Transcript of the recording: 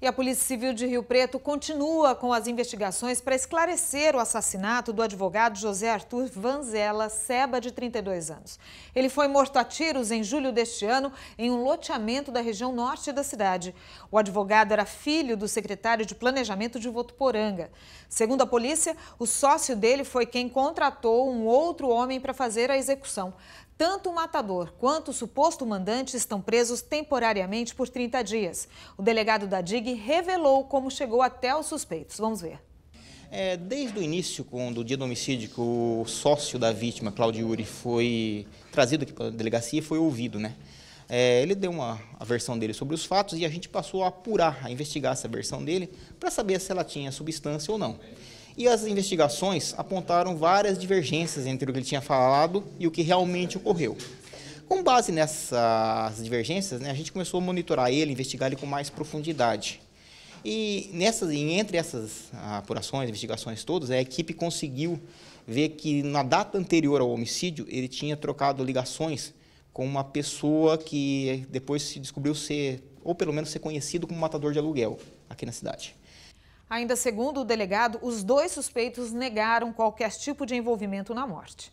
E a Polícia Civil de Rio Preto continua com as investigações para esclarecer o assassinato do advogado José Arthur Vanzela Seba, de 32 anos. Ele foi morto a tiros em julho deste ano em um loteamento da região norte da cidade. O advogado era filho do secretário de Planejamento de Votuporanga. Segundo a polícia, o sócio dele foi quem contratou um outro homem para fazer a execução. Tanto o matador quanto o suposto mandante estão presos temporariamente por 30 dias. O delegado da DIG revelou como chegou até os suspeitos. Vamos ver. É, desde o início, quando o dia do homicídio, que o sócio da vítima, Claudio Uri, foi trazido aqui para a delegacia e foi ouvido, né? É, ele deu uma, a versão dele sobre os fatos e a gente passou a apurar, a investigar essa versão dele para saber se ela tinha substância ou não. E as investigações apontaram várias divergências entre o que ele tinha falado e o que realmente ocorreu. Com base nessas divergências, né, a gente começou a monitorar ele, investigar ele com mais profundidade. E nessas, entre essas apurações, investigações todas, a equipe conseguiu ver que na data anterior ao homicídio ele tinha trocado ligações com uma pessoa que depois se descobriu ser, ou pelo menos ser conhecido como matador de aluguel aqui na cidade. Ainda segundo o delegado, os dois suspeitos negaram qualquer tipo de envolvimento na morte.